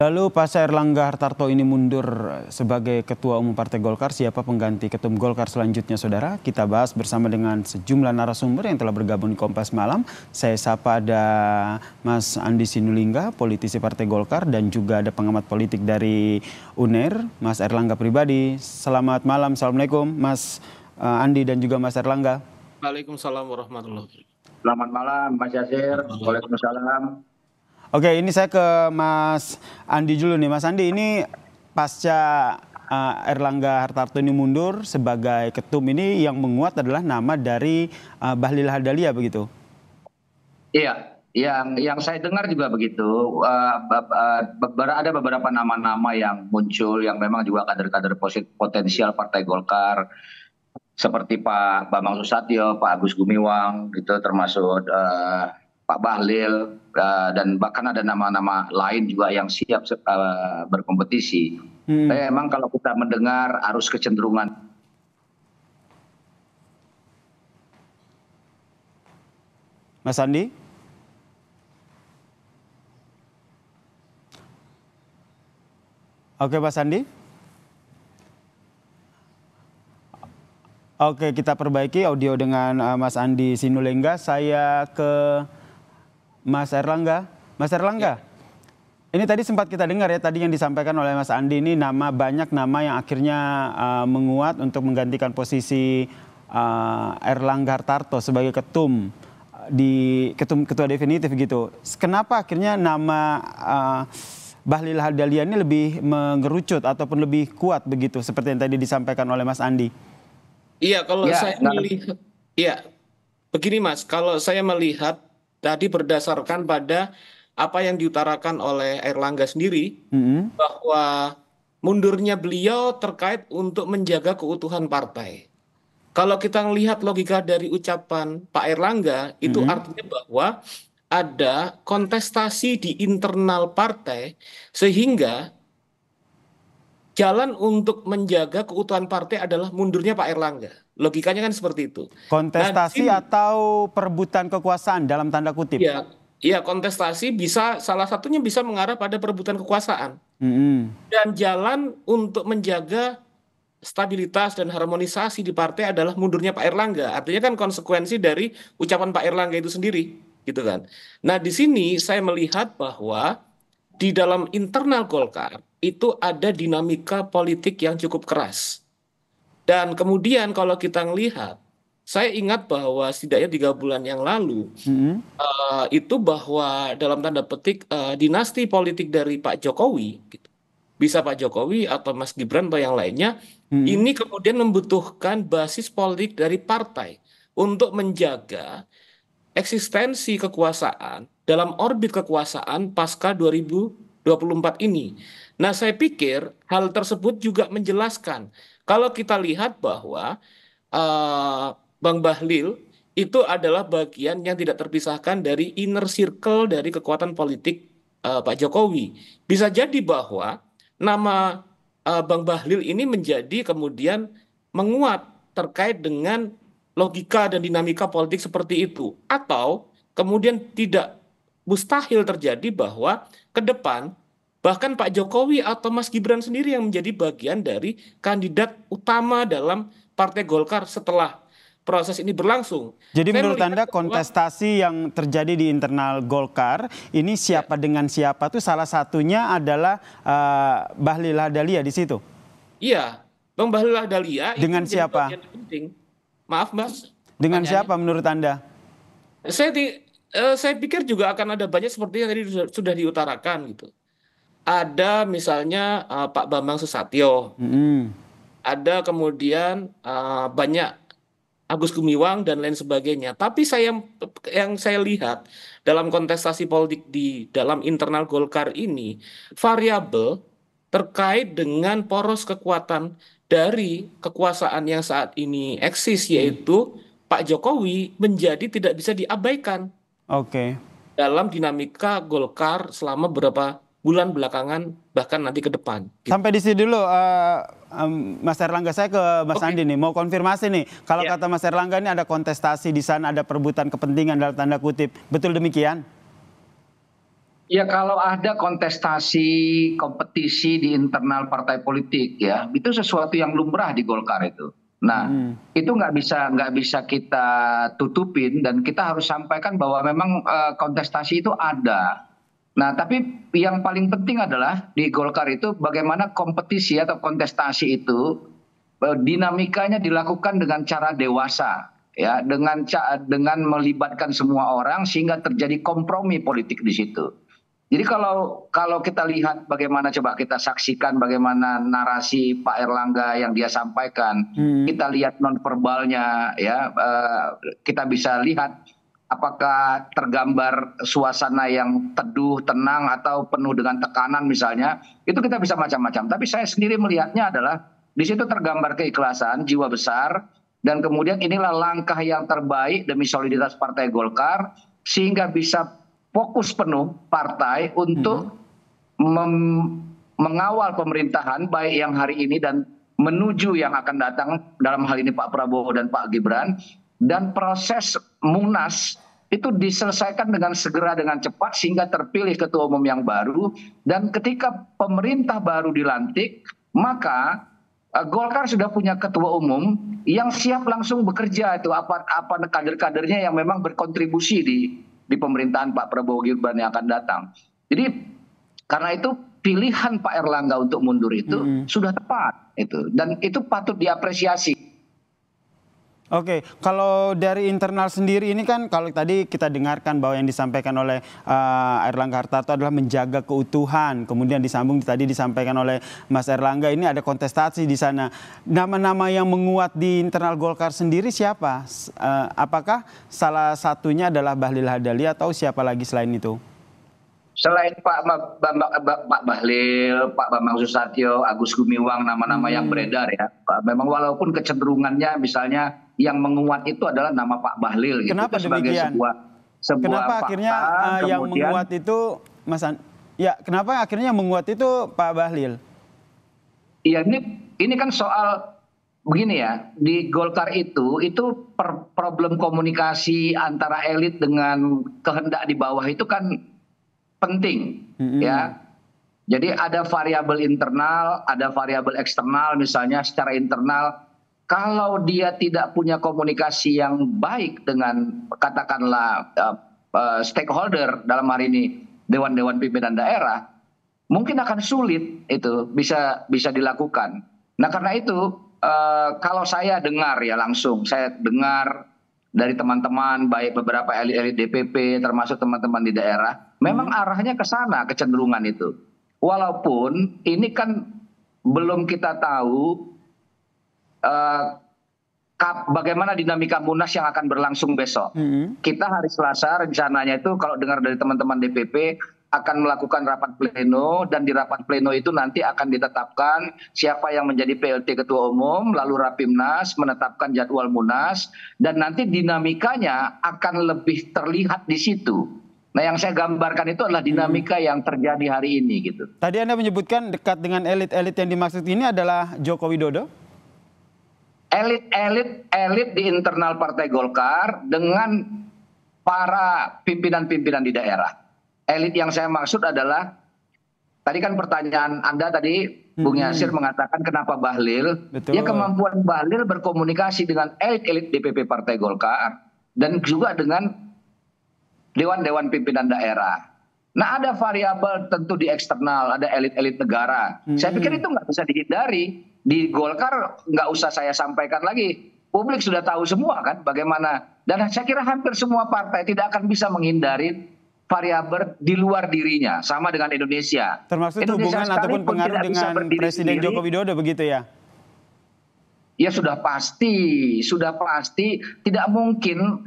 Lalu Pak Erlangga Hartarto ini mundur sebagai Ketua Umum Partai Golkar. Siapa pengganti Ketum Golkar selanjutnya, Saudara? Kita bahas bersama dengan sejumlah narasumber yang telah bergabung di Kompas Malam. Saya sapa ada Mas Andi Sinulinga, politisi Partai Golkar, dan juga ada pengamat politik dari UNER, Mas Erlangga Pribadi. Selamat malam, Assalamualaikum, Mas eh, Andi dan juga Mas Erlangga. Waalaikumsalam warahmatullahi wabarakatuh. Selamat malam, Mas Yasir. Waalaikumsalam. Oke, ini saya ke Mas Andi dulu nih. Mas Andi, ini pasca uh, Erlangga Hartarto ini mundur sebagai ketum ini yang menguat adalah nama dari uh, Bahlil Hadalia begitu? Iya, yang yang saya dengar juga begitu. Uh, ada beberapa nama-nama yang muncul yang memang juga kader-kader potensial Partai Golkar seperti Pak Bambang Susatyo, Pak Agus Gumiwang, gitu termasuk uh, pak bahlil eh, dan bahkan ada nama-nama lain juga yang siap eh, berkompetisi. Hmm. Tapi memang kalau kita mendengar arus kecenderungan Mas Andi? Oke, Mas Andi. Oke, kita perbaiki audio dengan eh, Mas Andi Sinulenga. Saya ke Mas Erlangga. Mas Erlangga, ya. ini tadi sempat kita dengar ya tadi yang disampaikan oleh Mas Andi ini nama banyak nama yang akhirnya uh, menguat untuk menggantikan posisi uh, Erlangga Hartarto sebagai ketum eh, di ketum ketua definitif gitu. Kenapa akhirnya nama uh, Bahlil Hadalia ini lebih mengerucut ataupun lebih kuat begitu seperti yang tadi disampaikan oleh Mas Andi? Iya, kalau ya, saya nah. melihat iya. Begini Mas, kalau saya melihat tadi berdasarkan pada apa yang diutarakan oleh Erlangga sendiri mm-hmm. bahwa mundurnya beliau terkait untuk menjaga keutuhan partai. Kalau kita melihat logika dari ucapan Pak Erlangga mm-hmm. itu artinya bahwa ada kontestasi di internal partai sehingga jalan untuk menjaga keutuhan partai adalah mundurnya Pak Erlangga. Logikanya kan seperti itu. Kontestasi nah, atau perebutan kekuasaan dalam tanda kutip? Iya, Iya kontestasi bisa salah satunya bisa mengarah pada perebutan kekuasaan mm -hmm. dan jalan untuk menjaga stabilitas dan harmonisasi di partai adalah mundurnya Pak Erlangga artinya kan konsekuensi dari ucapan Pak Erlangga itu sendiri gitu kan. Nah di sini saya melihat bahwa di dalam internal Golkar itu ada dinamika politik yang cukup keras dan kemudian kalau kita melihat, saya ingat bahwa setidaknya tiga bulan yang lalu hmm. uh, itu bahwa dalam tanda petik uh, dinasti politik dari Pak Jokowi, gitu, bisa Pak Jokowi atau Mas Gibran atau yang lainnya, hmm. ini kemudian membutuhkan basis politik dari partai untuk menjaga eksistensi kekuasaan dalam orbit kekuasaan pasca 2024 ini. Nah, saya pikir hal tersebut juga menjelaskan kalau kita lihat bahwa uh, Bang Bahlil itu adalah bagian yang tidak terpisahkan dari inner circle dari kekuatan politik uh, Pak Jokowi. Bisa jadi bahwa nama uh, Bang Bahlil ini menjadi kemudian menguat terkait dengan logika dan dinamika politik seperti itu atau kemudian tidak mustahil terjadi bahwa ke depan Bahkan Pak Jokowi atau Mas Gibran sendiri yang menjadi bagian dari kandidat utama dalam Partai Golkar setelah proses ini berlangsung. Jadi Saya menurut Anda kontestasi bahwa, yang terjadi di internal Golkar ini siapa ya. dengan siapa tuh salah satunya adalah uh, eh, Bahlil Lahdalia di situ. Iya, Bang Bahlil Lahdalia dengan siapa? Penting. Maaf, Mas. Dengan siapa menurut Anda? Saya di, uh, eh, saya pikir juga akan ada banyak seperti yang tadi sudah diutarakan gitu. Ada misalnya uh, Pak Bambang Susatyo, hmm. ada kemudian uh, banyak Agus Gumiwang dan lain sebagainya. Tapi saya yang saya lihat dalam kontestasi politik di dalam internal Golkar ini variabel terkait dengan poros kekuatan dari kekuasaan yang saat ini eksis yaitu mm. Pak Jokowi menjadi tidak bisa diabaikan. Oke. Okay. Dalam dinamika Golkar selama beberapa bulan belakangan bahkan nanti ke depan. Gitu. Sampai di sini dulu uh, um, Mas Erlangga saya ke Mas okay. Andi nih mau konfirmasi nih kalau yeah. kata Mas Erlangga ini ada kontestasi di sana ada perebutan kepentingan dalam tanda kutip betul demikian? Ya kalau ada kontestasi kompetisi di internal partai politik ya itu sesuatu yang lumrah di Golkar itu. Nah hmm. itu nggak bisa nggak bisa kita tutupin dan kita harus sampaikan bahwa memang uh, kontestasi itu ada nah tapi yang paling penting adalah di golkar itu bagaimana kompetisi atau kontestasi itu eh, dinamikanya dilakukan dengan cara dewasa ya dengan dengan melibatkan semua orang sehingga terjadi kompromi politik di situ. Jadi kalau kalau kita lihat bagaimana coba kita saksikan bagaimana narasi Pak Erlangga yang dia sampaikan, hmm. kita lihat non verbalnya ya eh, kita bisa lihat apakah tergambar suasana yang teduh, tenang atau penuh dengan tekanan misalnya, itu kita bisa macam-macam. Tapi saya sendiri melihatnya adalah di situ tergambar keikhlasan, jiwa besar dan kemudian inilah langkah yang terbaik demi soliditas Partai Golkar sehingga bisa fokus penuh partai untuk hmm. mengawal pemerintahan baik yang hari ini dan menuju yang akan datang dalam hal ini Pak Prabowo dan Pak Gibran dan proses munas itu diselesaikan dengan segera dengan cepat sehingga terpilih ketua umum yang baru dan ketika pemerintah baru dilantik maka eh, Golkar sudah punya ketua umum yang siap langsung bekerja itu apa apa kader-kadernya yang memang berkontribusi di di pemerintahan Pak Prabowo Gibran yang akan datang. Jadi karena itu pilihan Pak Erlangga untuk mundur itu hmm. sudah tepat itu dan itu patut diapresiasi. Oke, kalau dari internal sendiri ini kan kalau tadi kita dengarkan bahwa yang disampaikan oleh uh, Erlangga Hartarto adalah menjaga keutuhan, kemudian disambung tadi disampaikan oleh Mas Erlangga ini ada kontestasi di sana. Nama-nama yang menguat di internal Golkar sendiri siapa? Uh, apakah salah satunya adalah Bahlil Hadali atau siapa lagi selain itu? Selain Pak Bambang, Pak Bahlil, Pak Bambang Susatyo, Agus Gumiwang, nama-nama hmm. yang beredar ya. Memang walaupun kecenderungannya misalnya yang menguat itu adalah nama Pak Bahlil gitu Kenapa sebagai demikian? sebuah sebuah Kenapa fakta, akhirnya eh, kemudian, yang menguat itu Mas An Ya, kenapa akhirnya yang menguat itu Pak Bahlil? Iya, ini ini kan soal begini ya di Golkar itu itu per, problem komunikasi antara elit dengan kehendak di bawah itu kan penting mm-hmm. ya jadi ada variabel internal ada variabel eksternal misalnya secara internal kalau dia tidak punya komunikasi yang baik dengan katakanlah eh, eh, stakeholder dalam hari ini dewan-dewan pimpinan daerah, mungkin akan sulit itu bisa bisa dilakukan. Nah karena itu eh, kalau saya dengar ya langsung, saya dengar dari teman-teman baik beberapa elit-elit DPP termasuk teman-teman di daerah memang hmm. arahnya ke sana kecenderungan itu walaupun ini kan belum kita tahu Eh, bagaimana dinamika munas yang akan berlangsung besok. Hmm. Kita hari Selasa rencananya itu kalau dengar dari teman-teman DPP akan melakukan rapat pleno dan di rapat pleno itu nanti akan ditetapkan siapa yang menjadi PLT ketua umum lalu Rapimnas menetapkan jadwal Munas dan nanti dinamikanya akan lebih terlihat di situ. Nah, yang saya gambarkan itu adalah hmm. dinamika yang terjadi hari ini gitu. Tadi Anda menyebutkan dekat dengan elit-elit yang dimaksud ini adalah Joko Widodo? elit elit elit di internal partai Golkar dengan para pimpinan-pimpinan di daerah. Elit yang saya maksud adalah tadi kan pertanyaan Anda tadi Bung hmm. Yasir mengatakan kenapa Bahlil? Betul. Ya kemampuan Bahlil berkomunikasi dengan elit-elit DPP Partai Golkar dan juga dengan dewan-dewan pimpinan daerah. Nah ada variabel tentu di eksternal, ada elit-elit negara. Hmm. Saya pikir hmm. itu nggak bisa dihindari di Golkar nggak usah saya sampaikan lagi. Publik sudah tahu semua kan bagaimana. Dan saya kira hampir semua partai tidak akan bisa menghindari variabel di luar dirinya, sama dengan Indonesia. Termasuk Indonesia hubungan ataupun pengaruh dengan Presiden sendiri. Joko Widodo begitu ya? Ya sudah pasti, sudah pasti tidak mungkin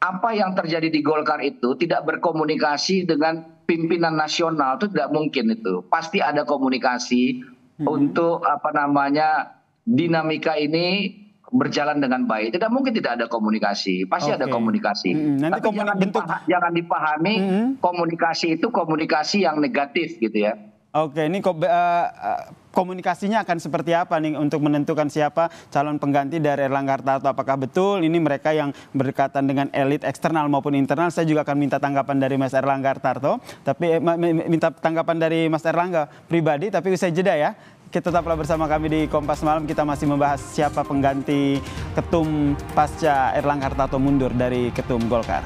apa yang terjadi di Golkar itu tidak berkomunikasi dengan pimpinan nasional itu tidak mungkin itu. Pasti ada komunikasi, untuk apa namanya dinamika ini berjalan dengan baik. Tidak mungkin tidak ada komunikasi, pasti okay. ada komunikasi. -hmm. Nanti Tapi jangan, bentuk... dipahami, jangan dipahami -hmm. komunikasi itu komunikasi yang negatif gitu ya. Oke, ini eh, eh, komunikasinya akan seperti apa nih untuk menentukan siapa calon pengganti dari Erlangga Hartarto apakah betul ini mereka yang berdekatan dengan elit eksternal maupun internal saya juga akan minta tanggapan dari Mas Erlangga Hartarto tapi eh, minta tanggapan dari Mas Erlangga pribadi tapi usai jeda ya kita tetaplah bersama kami di Kompas Malam kita masih membahas siapa pengganti ketum pasca Erlangga Hartarto mundur dari ketum Golkar.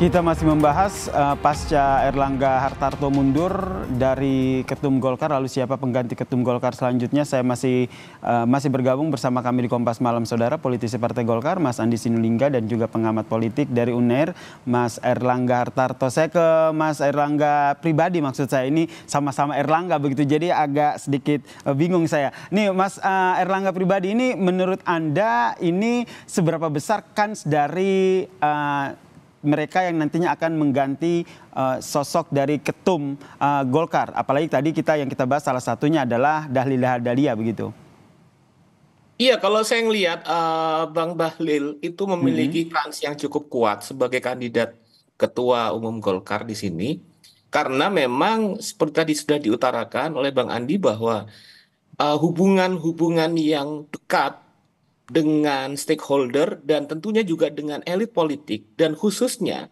Kita masih membahas uh, pasca Erlangga Hartarto mundur dari ketum Golkar lalu siapa pengganti ketum Golkar selanjutnya saya masih uh, masih bergabung bersama kami di Kompas Malam Saudara politisi Partai Golkar Mas Andi Sinulinga dan juga pengamat politik dari UNER Mas Erlangga Hartarto. Saya ke Mas Erlangga pribadi maksud saya ini sama-sama Erlangga begitu jadi agak sedikit uh, bingung saya. Nih Mas uh, Erlangga pribadi ini menurut Anda ini seberapa besar kans dari uh, mereka yang nantinya akan mengganti uh, sosok dari ketum uh, Golkar. Apalagi tadi kita yang kita bahas salah satunya adalah Dahlia Hadalia, begitu. Iya, kalau saya ngelihat uh, Bang Bahlil itu memiliki hmm. kans yang cukup kuat sebagai kandidat ketua umum Golkar di sini, karena memang seperti tadi sudah diutarakan oleh Bang Andi bahwa hubungan-hubungan uh, hubungan -hubungan yang dekat dengan stakeholder dan tentunya juga dengan elit politik dan khususnya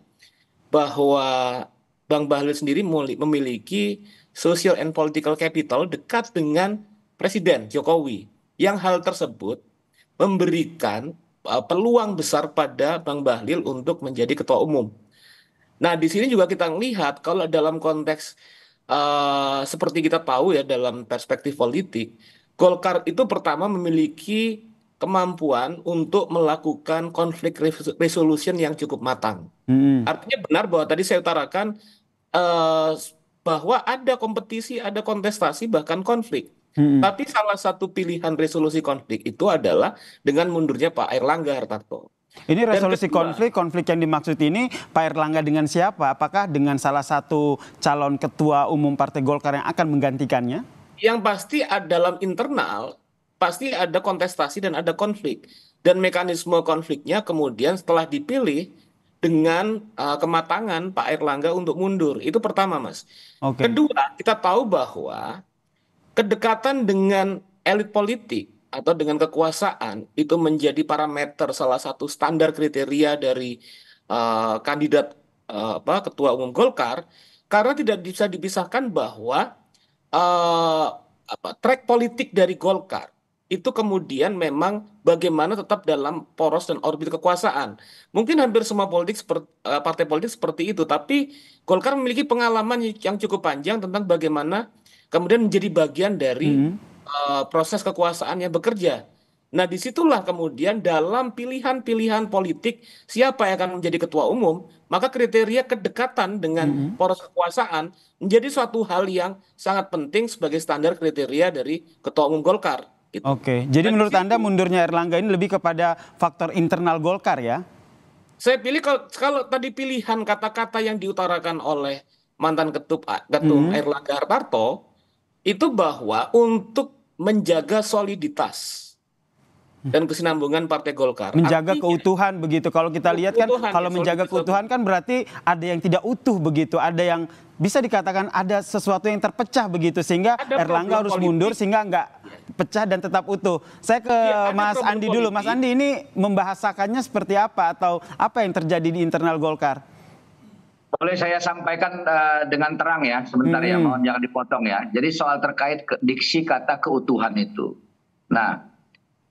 bahwa Bang Bahlil sendiri memiliki social and political capital dekat dengan Presiden Jokowi yang hal tersebut memberikan eh, peluang besar pada Bang Bahlil untuk menjadi ketua umum. Nah, di sini juga kita lihat kalau dalam konteks uh, seperti kita tahu ya dalam perspektif politik, Golkar itu pertama memiliki kemampuan untuk melakukan konflik resolution yang cukup matang. Hmm. Artinya benar bahwa tadi saya utarakan uh, bahwa ada kompetisi, ada kontestasi, bahkan konflik. Hmm. Tapi salah satu pilihan resolusi konflik itu adalah dengan mundurnya Pak Erlangga Hartarto. Ini resolusi kedua, konflik, konflik yang dimaksud ini Pak Erlangga dengan siapa? Apakah dengan salah satu calon ketua umum Partai Golkar yang akan menggantikannya? Yang pasti dalam internal pasti ada kontestasi dan ada konflik. Dan mekanisme konfliknya kemudian setelah dipilih dengan uh, kematangan Pak Erlangga untuk mundur. Itu pertama, Mas. Okay. Kedua, kita tahu bahwa kedekatan dengan elit politik atau dengan kekuasaan itu menjadi parameter salah satu standar kriteria dari uh, kandidat uh, apa ketua umum Golkar karena tidak bisa dipisahkan bahwa uh, apa track politik dari Golkar itu kemudian memang bagaimana tetap dalam poros dan orbit kekuasaan. Mungkin hampir semua politik seperti, eh, partai politik seperti itu, tapi Golkar memiliki pengalaman yang cukup panjang tentang bagaimana kemudian menjadi bagian dari mm uh, proses kekuasaan yang bekerja. Nah, disitulah kemudian dalam pilihan-pilihan politik siapa yang akan menjadi ketua umum, maka kriteria kedekatan dengan mm poros kekuasaan menjadi suatu hal yang sangat penting sebagai standar kriteria dari ketua umum Golkar. Gitu. Oke, jadi Dan menurut situ, Anda mundurnya Erlangga ini lebih kepada faktor internal Golkar ya? Saya pilih kalau, kalau tadi pilihan kata-kata yang diutarakan oleh mantan ketum, ah, ketum -hmm. Erlangga Hartarto itu bahwa untuk menjaga soliditas dan kesinambungan Partai Golkar. Menjaga Artinya, keutuhan begitu. Kalau kita lihat kan kalau ya, menjaga keutuhan kan berarti ada yang tidak utuh begitu, ada yang bisa dikatakan ada sesuatu yang terpecah begitu sehingga Erlangga harus politik. mundur sehingga enggak pecah dan tetap utuh. Saya ke ya, Mas Andi politik. dulu. Mas Andi ini membahasakannya seperti apa atau apa yang terjadi di internal Golkar? Boleh saya sampaikan uh, dengan terang ya, sebentar ya, hmm. ya, mohon jangan dipotong ya. Jadi soal terkait ke, diksi kata keutuhan itu. Nah,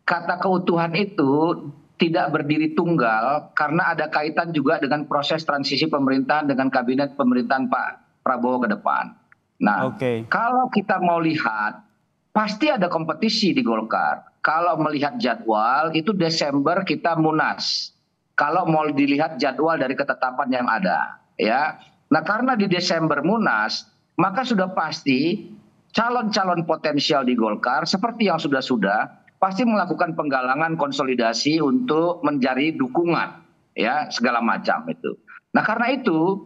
kata keutuhan itu tidak berdiri tunggal karena ada kaitan juga dengan proses transisi pemerintahan dengan kabinet pemerintahan Pak Prabowo ke depan. Nah, okay. kalau kita mau lihat pasti ada kompetisi di Golkar. Kalau melihat jadwal itu Desember kita munas. Kalau mau dilihat jadwal dari ketetapan yang ada, ya. Nah, karena di Desember munas, maka sudah pasti calon-calon potensial di Golkar seperti yang sudah-sudah pasti melakukan penggalangan konsolidasi untuk mencari dukungan ya segala macam itu. Nah karena itu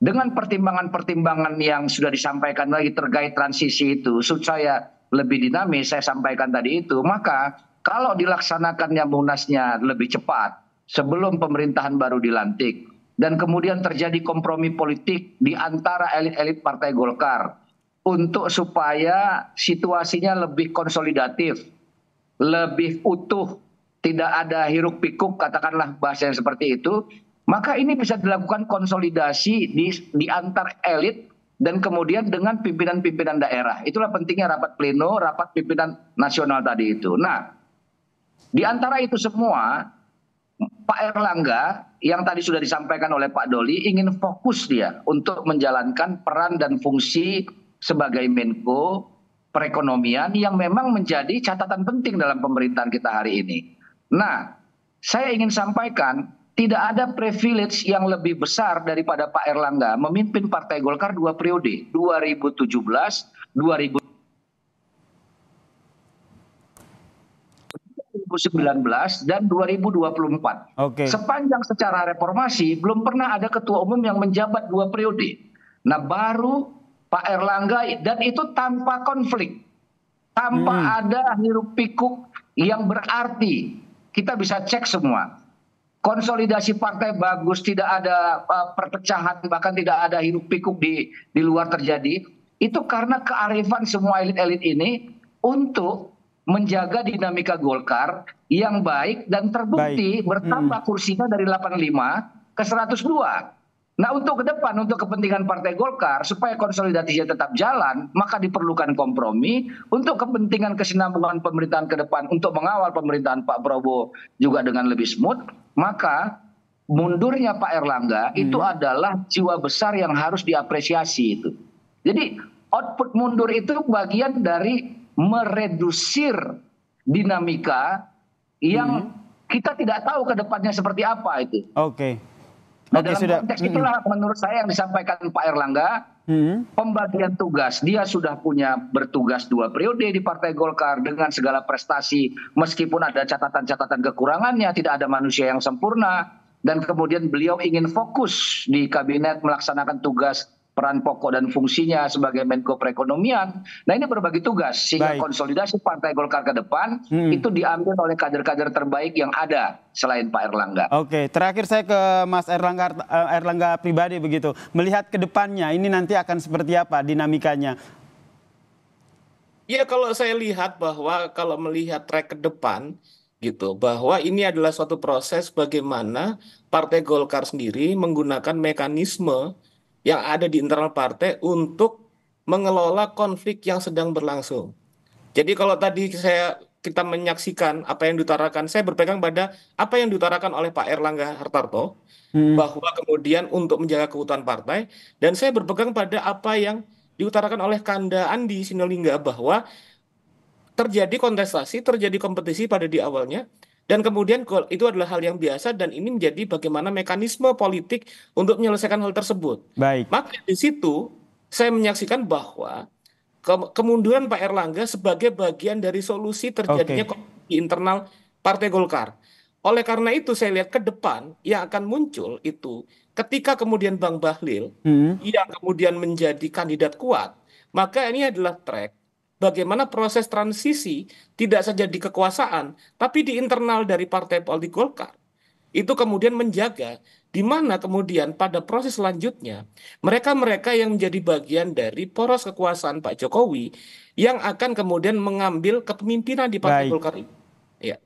dengan pertimbangan-pertimbangan yang sudah disampaikan lagi terkait transisi itu supaya lebih dinamis saya sampaikan tadi itu maka kalau dilaksanakannya munasnya lebih cepat sebelum pemerintahan baru dilantik dan kemudian terjadi kompromi politik di antara elit-elit Partai Golkar untuk supaya situasinya lebih konsolidatif lebih utuh, tidak ada hiruk pikuk, katakanlah bahasa yang seperti itu, maka ini bisa dilakukan konsolidasi di, di antar elit dan kemudian dengan pimpinan-pimpinan daerah. Itulah pentingnya rapat pleno, rapat pimpinan nasional tadi itu. Nah, di antara itu semua, Pak Erlangga yang tadi sudah disampaikan oleh Pak Doli ingin fokus dia untuk menjalankan peran dan fungsi sebagai Menko perekonomian yang memang menjadi catatan penting dalam pemerintahan kita hari ini. Nah, saya ingin sampaikan tidak ada privilege yang lebih besar daripada Pak Erlangga memimpin Partai Golkar dua periode 2017 2019 dan 2024. Okay. Sepanjang secara reformasi belum pernah ada ketua umum yang menjabat dua periode. Nah, baru Pak Erlangga dan itu tanpa konflik, tanpa hmm. ada hirup pikuk yang berarti. Kita bisa cek semua. Konsolidasi partai bagus, tidak ada uh, perpecahan, bahkan tidak ada hirup pikuk di di luar terjadi. Itu karena kearifan semua elit-elit ini untuk menjaga dinamika Golkar yang baik dan terbukti baik. bertambah hmm. kursinya dari 85 ke 102 nah untuk ke depan untuk kepentingan partai golkar supaya konsolidasinya tetap jalan maka diperlukan kompromi untuk kepentingan kesinambungan pemerintahan ke depan untuk mengawal pemerintahan pak prabowo juga dengan lebih smooth maka mundurnya pak erlangga hmm. itu adalah jiwa besar yang harus diapresiasi itu jadi output mundur itu bagian dari meredusir dinamika yang hmm. kita tidak tahu ke depannya seperti apa itu. Oke. Okay. Nah, okay, dalam sudah. konteks hmm. itulah menurut saya yang disampaikan Pak Erlangga, hmm. pembagian tugas dia sudah punya bertugas dua periode di Partai Golkar dengan segala prestasi, meskipun ada catatan-catatan kekurangannya, tidak ada manusia yang sempurna, dan kemudian beliau ingin fokus di kabinet melaksanakan tugas peran pokok dan fungsinya sebagai Menko Perekonomian. Nah ini berbagi tugas sehingga Baik. konsolidasi Partai Golkar ke depan hmm. itu diambil oleh kader-kader terbaik yang ada selain Pak Erlangga. Oke, terakhir saya ke Mas Erlangga eh, Erlangga pribadi begitu. Melihat ke depannya ini nanti akan seperti apa dinamikanya? Ya kalau saya lihat bahwa kalau melihat track ke depan gitu bahwa ini adalah suatu proses bagaimana Partai Golkar sendiri menggunakan mekanisme yang ada di internal partai untuk mengelola konflik yang sedang berlangsung. Jadi kalau tadi saya kita menyaksikan apa yang diutarakan, saya berpegang pada apa yang diutarakan oleh Pak Erlangga Hartarto hmm. bahwa kemudian untuk menjaga keutuhan partai dan saya berpegang pada apa yang diutarakan oleh Kanda Andi Sinulinga bahwa terjadi kontestasi, terjadi kompetisi pada di awalnya, dan kemudian itu adalah hal yang biasa dan ini menjadi bagaimana mekanisme politik untuk menyelesaikan hal tersebut. Baik. Maka di situ saya menyaksikan bahwa ke kemunduran Pak Erlangga sebagai bagian dari solusi terjadinya okay. di internal Partai Golkar. Oleh karena itu saya lihat ke depan yang akan muncul itu ketika kemudian Bang Bahlil hmm. yang kemudian menjadi kandidat kuat, maka ini adalah track bagaimana proses transisi tidak saja di kekuasaan, tapi di internal dari partai politik Golkar. Itu kemudian menjaga di mana kemudian pada proses selanjutnya mereka-mereka yang menjadi bagian dari poros kekuasaan Pak Jokowi yang akan kemudian mengambil kepemimpinan di Partai Golkar ini. Ya.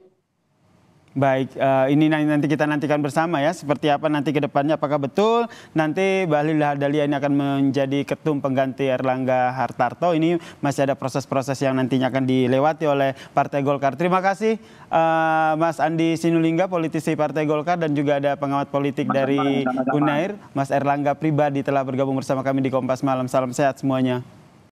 Baik, eh, ini nanti kita nantikan bersama ya, seperti apa nanti ke depannya, apakah betul nanti Bahlil Lahadalia ini akan menjadi ketum pengganti Erlangga Hartarto, ini masih ada proses-proses yang nantinya akan dilewati oleh Partai Golkar. Terima kasih eh, Mas Andi Sinulinga, politisi Partai Golkar dan juga ada pengamat politik Mas dari Unair, Mas Erlangga Pribadi telah bergabung bersama kami di Kompas Malam. Salam sehat semuanya.